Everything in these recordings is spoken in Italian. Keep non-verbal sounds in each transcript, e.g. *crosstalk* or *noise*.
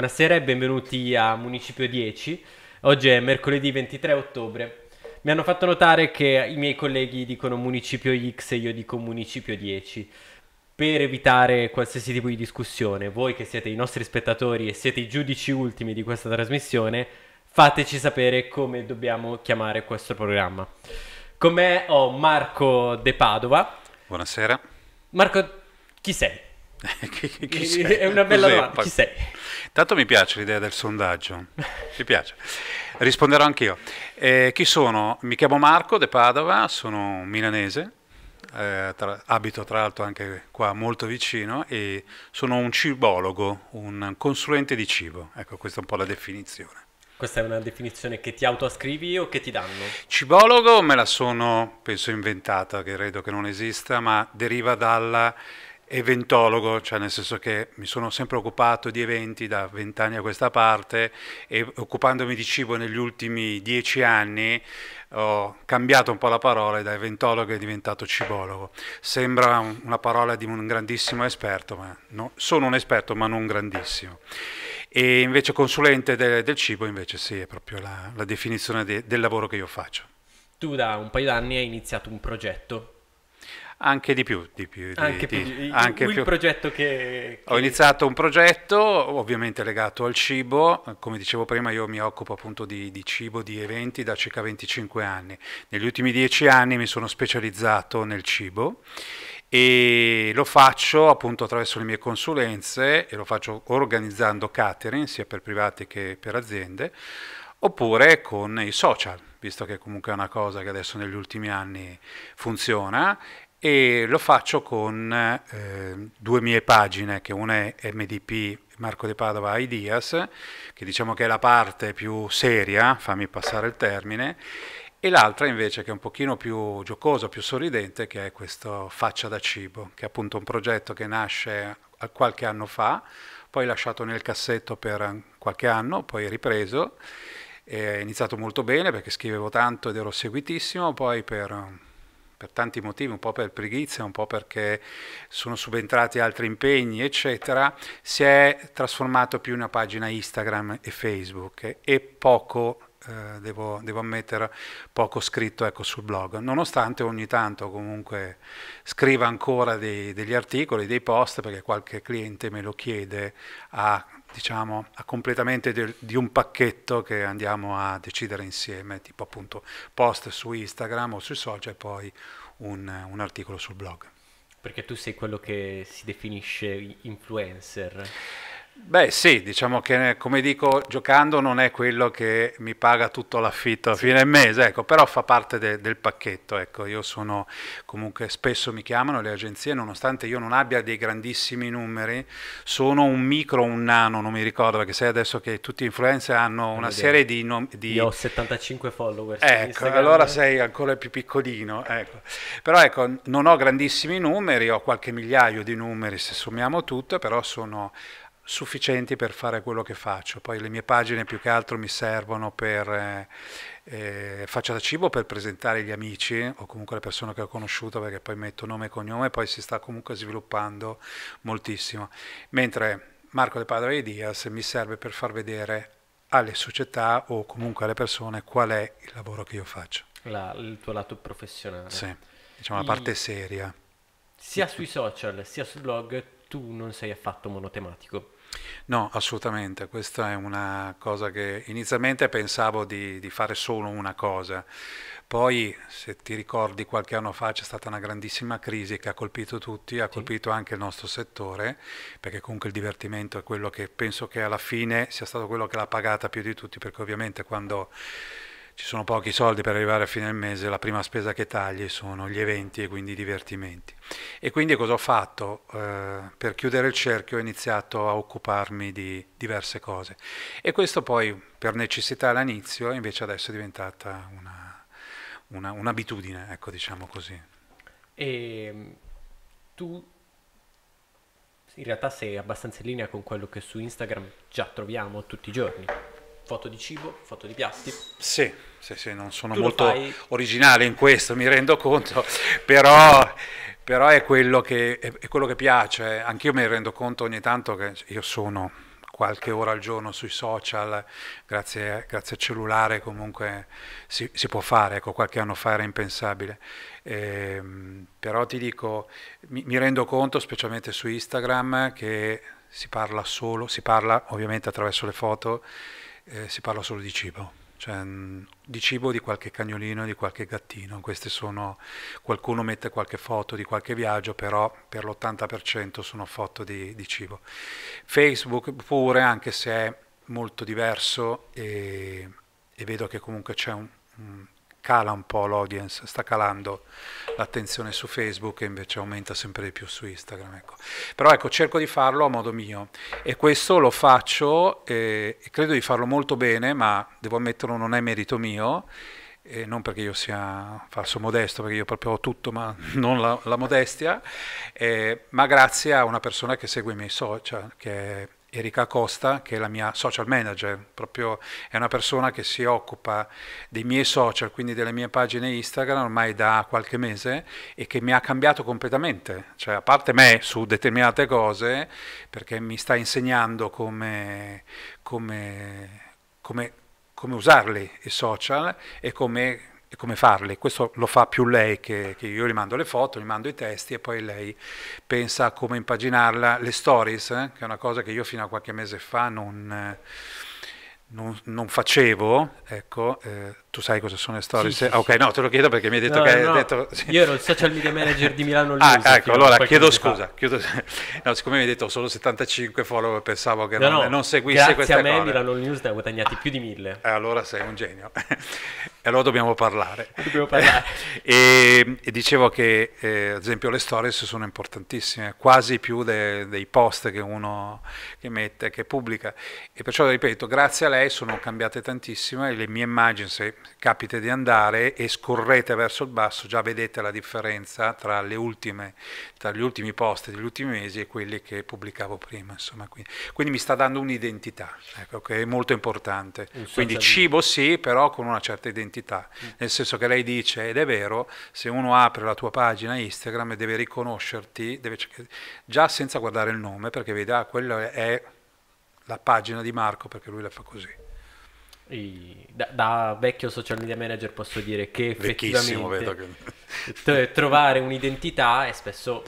Buonasera e benvenuti a Municipio 10. Oggi è mercoledì 23 ottobre. Mi hanno fatto notare che i miei colleghi dicono Municipio X e io dico Municipio 10 per evitare qualsiasi tipo di discussione. Voi che siete i nostri spettatori e siete i giudici ultimi di questa trasmissione, fateci sapere come dobbiamo chiamare questo programma. Con me ho Marco De Padova. Buonasera. Marco, chi sei? Eh, chi, chi sei? È una bella Cos'è? domanda. Chi sei? Tanto mi piace l'idea del sondaggio. mi piace. Risponderò anch'io. Eh, chi sono? Mi chiamo Marco De Padova, sono milanese. Eh, tra, abito tra l'altro anche qua molto vicino e sono un cibologo, un consulente di cibo. Ecco, questa è un po' la definizione. Questa è una definizione che ti autoascrivi o che ti danno? Cibologo me la sono, penso, inventata, che credo che non esista, ma deriva dalla eventologo, cioè nel senso che mi sono sempre occupato di eventi da vent'anni a questa parte e occupandomi di cibo negli ultimi dieci anni ho cambiato un po' la parola e da eventologo è diventato cibologo. Sembra una parola di un grandissimo esperto, ma no, sono un esperto ma non grandissimo. E invece consulente de, del cibo invece sì, è proprio la, la definizione de, del lavoro che io faccio. Tu da un paio d'anni hai iniziato un progetto anche di più, di più di, anche, di, più, anche il più. progetto che, che, Ho iniziato un progetto ovviamente legato al cibo, come dicevo prima io mi occupo appunto di, di cibo, di eventi da circa 25 anni. Negli ultimi 10 anni mi sono specializzato nel cibo e lo faccio appunto attraverso le mie consulenze e lo faccio organizzando catering sia per privati che per aziende oppure con i social visto che comunque è una cosa che adesso negli ultimi anni funziona e lo faccio con eh, due mie pagine, che una è MDP Marco De Padova Ideas, che diciamo che è la parte più seria, fammi passare il termine, e l'altra invece che è un pochino più giocosa, più sorridente, che è questo Faccia da Cibo, che è appunto un progetto che nasce qualche anno fa, poi lasciato nel cassetto per qualche anno, poi ripreso, è iniziato molto bene perché scrivevo tanto ed ero seguitissimo, poi per per tanti motivi, un po' per preghizia, un po' perché sono subentrati altri impegni, eccetera, si è trasformato più in una pagina Instagram e Facebook e poco eh, devo, devo, ammettere, poco scritto ecco, sul blog, nonostante ogni tanto comunque scriva ancora dei, degli articoli, dei post, perché qualche cliente me lo chiede a diciamo, a completamento di, di un pacchetto che andiamo a decidere insieme, tipo appunto post su Instagram o sui social e poi un, un articolo sul blog. Perché tu sei quello che si definisce influencer. Beh sì, diciamo che come dico, giocando non è quello che mi paga tutto l'affitto a fine mese, ecco, però fa parte de, del pacchetto. Ecco. Io sono comunque, spesso mi chiamano le agenzie, nonostante io non abbia dei grandissimi numeri, sono un micro, un nano, non mi ricordo, perché sai adesso che tutti gli influencer hanno una serie di, no, di... Io ho 75 follower. Ecco, allora sei ancora più piccolino. Ecco. Però ecco, non ho grandissimi numeri, ho qualche migliaio di numeri se sommiamo tutto, però sono sufficienti per fare quello che faccio. Poi le mie pagine più che altro mi servono per eh, eh, faccia da cibo per presentare gli amici o comunque le persone che ho conosciuto perché poi metto nome e cognome e poi si sta comunque sviluppando moltissimo. Mentre Marco De Padre e Dias mi serve per far vedere alle società o comunque alle persone qual è il lavoro che io faccio. La, il tuo lato professionale. Sì, diciamo la parte seria. Sia sui social sia sul blog tu non sei affatto monotematico No, assolutamente, questa è una cosa che inizialmente pensavo di, di, fare solo una cosa, poi se ti ricordi qualche anno fa c'è stata una grandissima crisi che ha colpito tutti, ha sì. colpito anche il nostro settore, perché comunque il divertimento è quello che penso che alla fine sia stato quello che l'ha pagata più di tutti, perché ovviamente quando ci sono pochi soldi per arrivare a fine mese, la prima spesa che tagli sono gli eventi e quindi i divertimenti. E quindi cosa ho fatto? Eh, per chiudere il cerchio ho iniziato a occuparmi di diverse cose e questo poi per necessità all'inizio invece adesso è diventata un'abitudine, una, un ecco diciamo così. E ehm, tu in realtà sei abbastanza in linea con quello che su Instagram già troviamo tutti i giorni. Foto di cibo, foto di piatti. Sì, se, se non sono tu molto originale in questo, mi rendo conto, *laughs* però, però è, quello che, è, è quello che piace. Anch'io mi rendo conto ogni tanto che io sono qualche ora al giorno sui social, grazie, grazie al cellulare comunque si, si, può fare, ecco qualche anno fa era impensabile, eh, però ti dico, mi, mi, rendo conto specialmente su Instagram che si parla solo, si parla ovviamente attraverso le foto, eh, si parla solo di cibo cioè, mm, di cibo di qualche cagnolino, di qualche gattino. Queste sono, qualcuno mette qualche foto di qualche viaggio, però per l'80% sono foto di, di, cibo. Facebook pure, anche se è molto diverso e, e vedo che comunque c'è un, un cala un po' l'audience, sta calando l'attenzione su Facebook e invece aumenta sempre di più su Instagram. Ecco. Però ecco, cerco di farlo a modo mio e questo lo faccio e, eh, e credo di farlo molto bene, ma devo ammetterlo non è merito mio. E non perché io sia falso modesto, perché io proprio ho tutto, ma *laughs* non la, la modestia, eh, ma grazie a una persona che segue i miei social, che è Erika Costa, che è la mia social manager, proprio è una persona che si occupa dei miei social, quindi delle mie pagine Instagram ormai da qualche mese e che mi ha cambiato completamente, cioè a parte me su determinate cose, perché mi sta insegnando come, come, come, come usarli i social e come e come farli. Questo lo fa più lei che, che, io gli mando le foto, gli mando i testi e poi lei pensa a come impaginarla. Le stories, eh, che è una cosa che io fino a qualche mese fa non, eh, non, non facevo, ecco, eh, tu sai cosa sono le storie? Sì, sì, ah, ok, no, te lo chiedo perché mi hai detto no, che no, detto... Sì. Io ero il social media manager di Milano ah, News. Ah, ecco, allora chiedo scusa. Chiedo... *laughs* No, siccome mi hai detto solo 75 follower, pensavo che no, non, non seguisse queste cose. Grazie a me Milano News ne ha guadagnati più di mille. Eh, allora sei un genio. *laughs* e allora dobbiamo parlare. *laughs* Dobbiamo parlare. e, e, dicevo che, eh, ad esempio, le stories sono importantissime, quasi più de, dei post che uno che mette, che pubblica. E perciò, ripeto, grazie a lei sono cambiate tantissime le mie immagini, capite di andare e scorrete verso il basso, già vedete la differenza tra, ultime, tra gli ultimi post degli ultimi mesi e quelli che pubblicavo prima. Insomma, quindi. quindi mi sta dando un'identità, ecco, che è molto importante. Quindi cibo sì, però con una certa identità. Mm. Nel senso che lei dice, ed è vero, se uno apre la tua pagina Instagram e deve riconoscerti, deve già senza guardare il nome, perché vede, ah, quella è la pagina di Marco, perché lui la fa così. Da, da, vecchio social media manager posso dire che effettivamente che... *laughs* trovare un'identità è spesso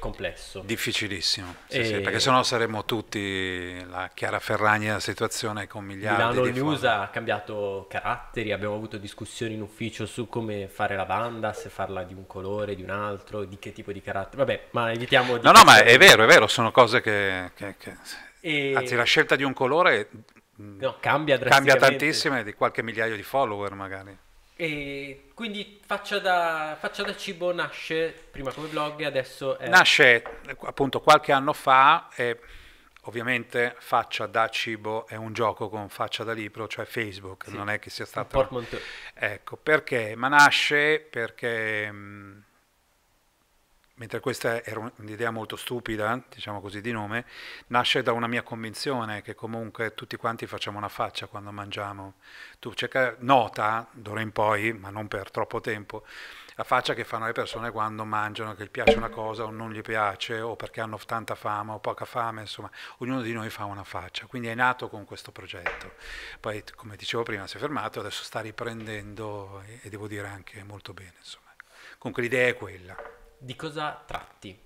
complesso. Difficilissimo, sì, e... sì, perché sennò saremmo tutti la Chiara Ferragni della situazione con miliardi Milano di Milano News ha cambiato caratteri, abbiamo avuto discussioni in ufficio su come fare la banda, se farla di un colore, di un altro, di che tipo di carattere, vabbè, ma evitiamo di... No, no, ma è vero, è vero, sono cose che... che, che... E... Anzi, la scelta di un colore Mm. no, cambia Cambia tantissimo di qualche migliaio di follower magari. E quindi faccia da, faccia da, cibo nasce prima come blog e adesso è... Nasce appunto qualche anno fa e ovviamente faccia da cibo è un gioco con faccia da libro, cioè Facebook, sì, non è che sia stato... Ecco, perché? Ma nasce perché... Mh, mm, mentre questa era un'idea molto stupida, diciamo così di nome, nasce da una mia convinzione che comunque tutti quanti facciamo una faccia quando mangiamo. Tu cerca, nota, d'ora in poi, ma non per troppo tempo, la faccia che fanno le persone quando mangiano, che gli piace una cosa o non gli piace, o perché hanno tanta fame o poca fame, insomma, ognuno di noi fa una faccia. Quindi è nato con questo progetto. Poi, come dicevo prima, si è fermato, adesso sta riprendendo e, e devo dire anche molto bene, insomma. Comunque l'idea è quella di cosa tratti?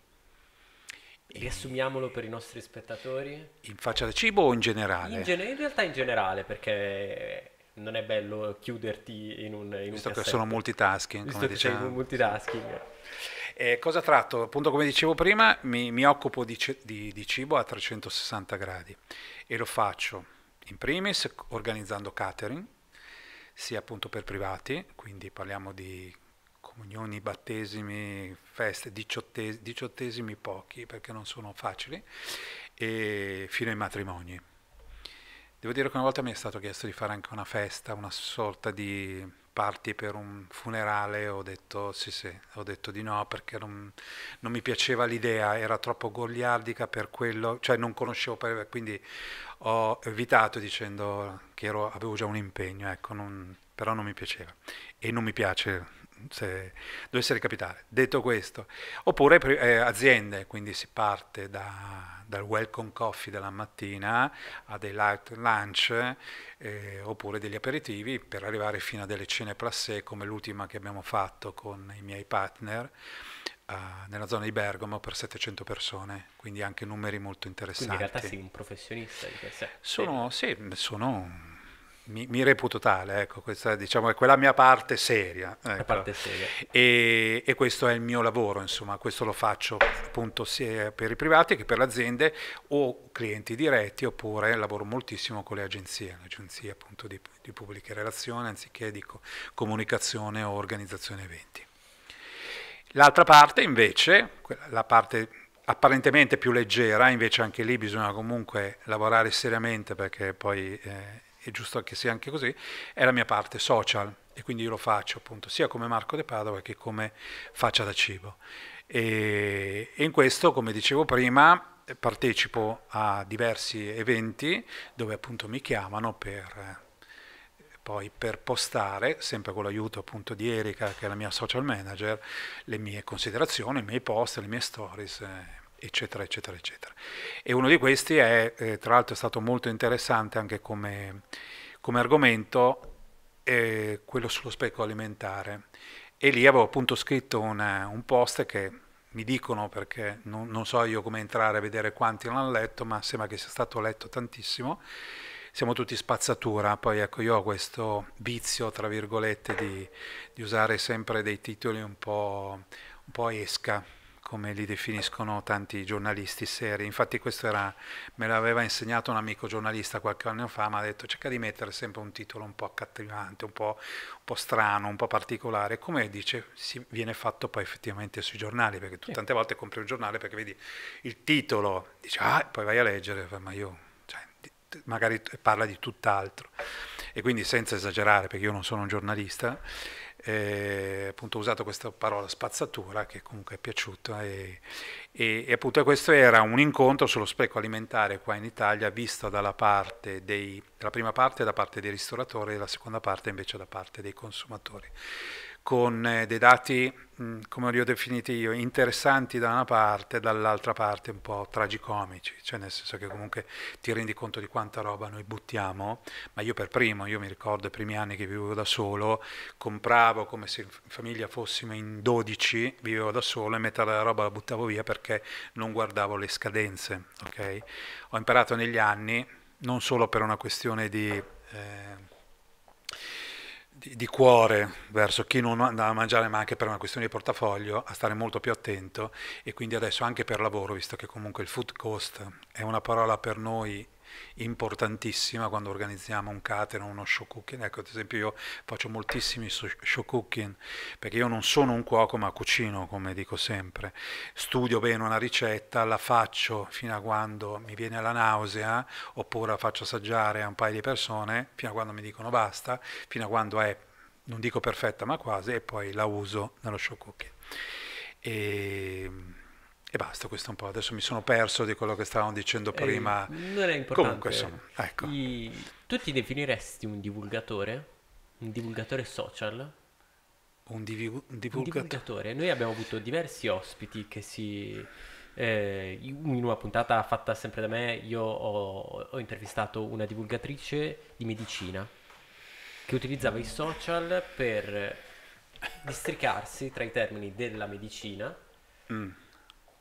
Riassumiamolo per i nostri spettatori. In faccia al cibo o in generale? In, gener- in, realtà in generale, perché non è bello chiuderti in un... In Visto un che sono multitasking. Visto come che diciamo. sei multitasking. Eh, cosa tratto? Appunto come dicevo prima, mi, mi occupo di, c- di, di cibo a 360 gradi e lo faccio in primis organizzando catering, sia appunto per privati, quindi parliamo di comunioni, battesimi, feste, diciottes- diciottesimi pochi perché non sono facili, e fino ai matrimoni. Devo dire che una volta mi è stato chiesto di fare anche una festa, una sorta di party per un funerale, ho detto sì sì, ho detto di no perché non, non mi piaceva l'idea, era troppo goliardica per quello, cioè non conoscevo, per, quindi ho evitato dicendo che ero, avevo già un impegno, ecco, non, però non mi piaceva e non mi piace se dovesse ricapitare. Detto questo, oppure eh, aziende, quindi si parte da, dal welcome coffee della mattina a dei light lunch eh, oppure degli aperitivi per arrivare fino a delle cene placé come l'ultima che abbiamo fatto con i miei partner eh, nella zona di Bergamo per 700 persone, quindi anche numeri molto interessanti. Quindi in realtà sei un professionista di per sé. Sono, sì, sono mi, mi, reputo tale, ecco, questa diciamo, è quella mia parte seria. Ecco. Parte seria. E, e, questo è il mio lavoro, insomma, questo lo faccio appunto sia per i privati che per le aziende o clienti diretti oppure lavoro moltissimo con le agenzie, le agenzie appunto di, di pubbliche relazioni anziché di comunicazione o organizzazione eventi. L'altra parte invece, la parte apparentemente più leggera, invece anche lì bisogna comunque lavorare seriamente perché poi... Eh, è giusto che sia anche così, è la mia parte social e quindi io lo faccio appunto sia come Marco De Padova che come faccia da cibo. E, in questo, come dicevo prima, partecipo a diversi eventi dove appunto mi chiamano per, poi per postare, sempre con l'aiuto appunto di Erika, che è la mia social manager, le mie considerazioni, i miei post, le mie stories. Eh, eccetera, eccetera, eccetera. E uno di questi è, eh, tra l'altro, è stato molto interessante anche come, come argomento, eh, quello sullo specchio alimentare. E lì avevo appunto scritto una, un post che mi dicono perché non, non, so io come entrare a vedere quanti l'hanno letto, ma sembra che sia stato letto tantissimo. Siamo tutti spazzatura, poi ecco io ho questo vizio, tra virgolette, di, di usare sempre dei titoli un po', un po esca, come li definiscono tanti giornalisti seri. Infatti questo era, me l'aveva insegnato un amico giornalista qualche anno fa, mi ha detto cerca di mettere sempre un titolo un po' accattivante, un po', un po strano, un po' particolare, come dice si viene fatto poi effettivamente sui giornali, perché tu tante volte compri un giornale perché vedi il titolo, dici ah, poi vai a leggere, ma io, cioè, magari parla di tutt'altro. E quindi senza esagerare, perché io non sono un giornalista, eh, appunto ho usato questa parola spazzatura che comunque è piaciuta e, e, e, appunto questo era un incontro sullo spreco alimentare qua in Italia visto dalla parte dei, prima parte da parte dei ristoratori e la seconda parte invece da parte dei consumatori con eh, dei dati, mm, come li ho definiti io, interessanti da una parte, dall'altra parte un po' tragicomici, cioè nel senso che comunque ti rendi conto di quanta roba noi buttiamo, ma io per primo, io mi ricordo i primi anni che vivevo da solo, compravo come se in famiglia fossimo in 12, vivevo da solo e metà della roba la buttavo via perché non guardavo le scadenze, ok? Ho imparato negli anni, non solo per una questione di... Eh, di, di, cuore verso chi non andava a mangiare, ma anche per una questione di portafoglio, a stare molto più attento e quindi adesso anche per lavoro, visto che comunque il food cost è una parola per noi importantissima quando organizziamo un catering, uno show cooking. Ecco, ad esempio io faccio moltissimi show cooking perché io non sono un cuoco ma cucino, come dico sempre. Studio bene una ricetta, la faccio fino a quando mi viene la nausea oppure la faccio assaggiare a un paio di persone, fino a quando mi dicono basta, fino a quando è, non dico perfetta ma quasi, e poi la uso nello show cooking. E ehm, e basta, questo un po'. Adesso mi sono perso di quello che stavamo dicendo eh, prima. Eh, non è importante. Comunque, insomma, ecco. I... Tu ti definiresti un divulgatore? Un divulgatore social? Un, divi... un, divulgato... un divulgatore. Noi abbiamo avuto diversi ospiti che si... Eh, in una puntata fatta sempre da me, io ho, ho intervistato una divulgatrice di medicina che utilizzava i social per districarsi tra i termini della medicina. Mm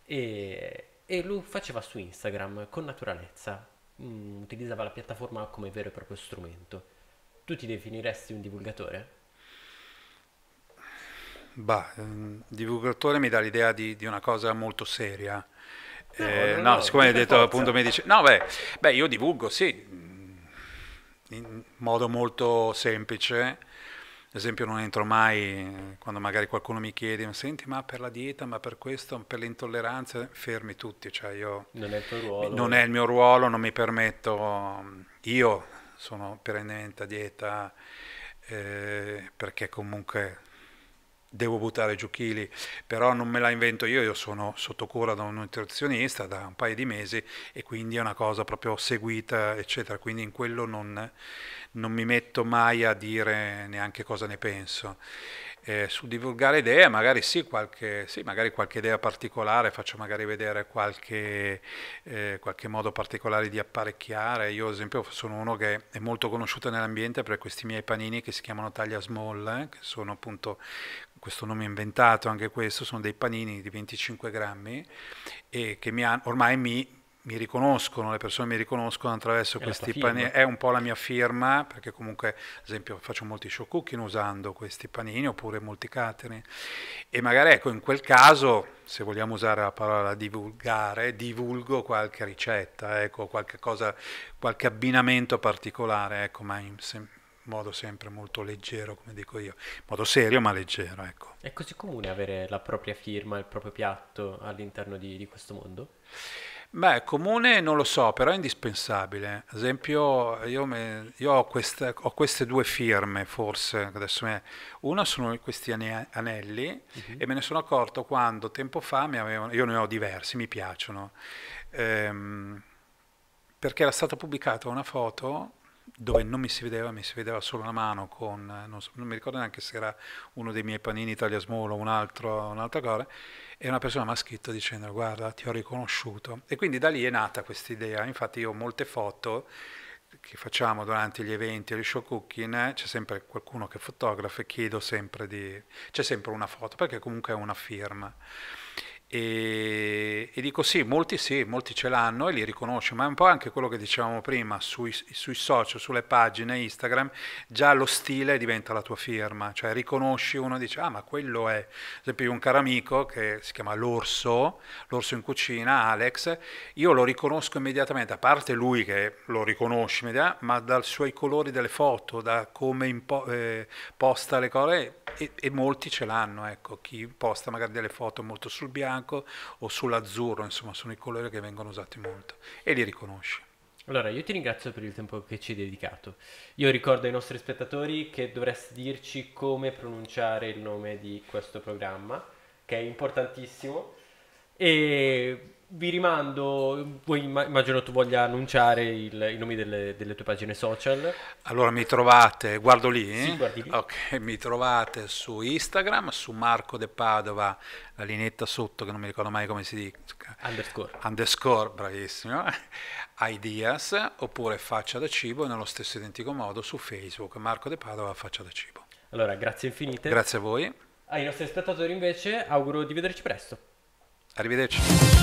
e, e lo faceva su Instagram con naturalezza, mm, utilizzava la piattaforma come vero e proprio strumento. Tu ti definiresti un divulgatore? Bah, um, divulgatore mi dà l'idea di, di, una cosa molto seria. No, eh, no, no siccome hai detto forza. appunto mi dice... No, beh, beh, io divulgo, sì, mm, in modo molto semplice ad esempio non entro mai eh, quando magari qualcuno mi chiede senti ma per la dieta ma per questo per le intolleranze fermi tutti cioè io non è il tuo ruolo non è il mio ruolo non mi permetto io sono perennemente a dieta eh, perché comunque devo buttare giù chili, però non me la invento io, io sono sotto cura da un nutrizionista da un paio di mesi e quindi è una cosa proprio seguita, eccetera, quindi in quello non, non mi metto mai a dire neanche cosa ne penso. Eh, su divulgare idee, magari sì qualche, sì, magari qualche idea particolare, faccio magari vedere qualche, eh, qualche modo particolare di apparecchiare. Io, ad esempio, sono uno che è molto conosciuto nell'ambiente per questi miei panini che si chiamano taglia small, eh, che sono appunto questo nome inventato anche questo, sono dei panini di 25 grammi e che mi hanno, ormai mi, mi riconoscono, le persone mi riconoscono attraverso è questi panini, è un po' la mia firma, perché comunque ad esempio faccio molti show cooking usando questi panini oppure molti catering e magari ecco in quel caso, se vogliamo usare la parola divulgare, divulgo qualche ricetta, ecco, qualche cosa, qualche abbinamento particolare, ecco, ma in, se, modo sempre molto leggero, come dico io, in modo serio ma leggero. Ecco. È così comune avere la propria firma, il proprio piatto all'interno di, di questo mondo? Beh, comune non lo so, però è indispensabile. Ad esempio, io, me, io ho, queste, ho, queste, due firme, forse, adesso me, una sono questi anelli uh-huh. e me ne sono accorto quando tempo fa mi avevano, io ne ho diversi, mi piacciono, ehm, perché era stata pubblicata una foto dove non mi si vedeva, mi si vedeva solo una mano con, non, so, non mi ricordo neanche se era uno dei miei panini Italia Smolo o un altro, un'altra cosa, e una persona mi ha scritto dicendo guarda ti ho riconosciuto. E quindi da lì è nata questa idea, infatti io ho molte foto che facciamo durante gli eventi, gli show cooking, c'è sempre qualcuno che fotografa e chiedo sempre di... c'è sempre una foto perché comunque è una firma. E, e, dico sì, molti sì, molti ce l'hanno e li riconosce, ma è un po' anche quello che dicevamo prima, sui, sui social, sulle pagine Instagram, già lo stile diventa la tua firma, cioè riconosci uno e dici ah ma quello è, ad esempio un caro amico che si chiama l'orso, l'orso in cucina, Alex, io lo riconosco immediatamente, a parte lui che lo riconosci immediatamente, ma dai suoi colori delle foto, da come eh, posta le cose, e, e molti ce l'hanno, ecco, chi posta magari delle foto molto sul bianco o sull'azzurro, insomma sono i colori che vengono usati molto e li riconosci. Allora, io ti ringrazio per il tempo che ci hai dedicato. Io ricordo ai nostri spettatori che dovresti dirci come pronunciare il nome di questo programma, che è importantissimo. E vi rimando, immagino tu voglia annunciare il, i nomi delle, delle, tue pagine social. Allora mi trovate, guardo lì, eh? sì, guardi lì. Okay, mi trovate su Instagram, su Marco De Padova, la linetta sotto che non mi ricordo mai come si dice. Underscore. Underscore, bravissimo. *laughs* Ideas, oppure Faccia da Cibo nello stesso identico modo su Facebook, Marco De Padova, Faccia da Cibo. Allora, grazie infinite. Grazie a voi. Ai nostri spettatori invece auguro di vederci presto. Arrivederci.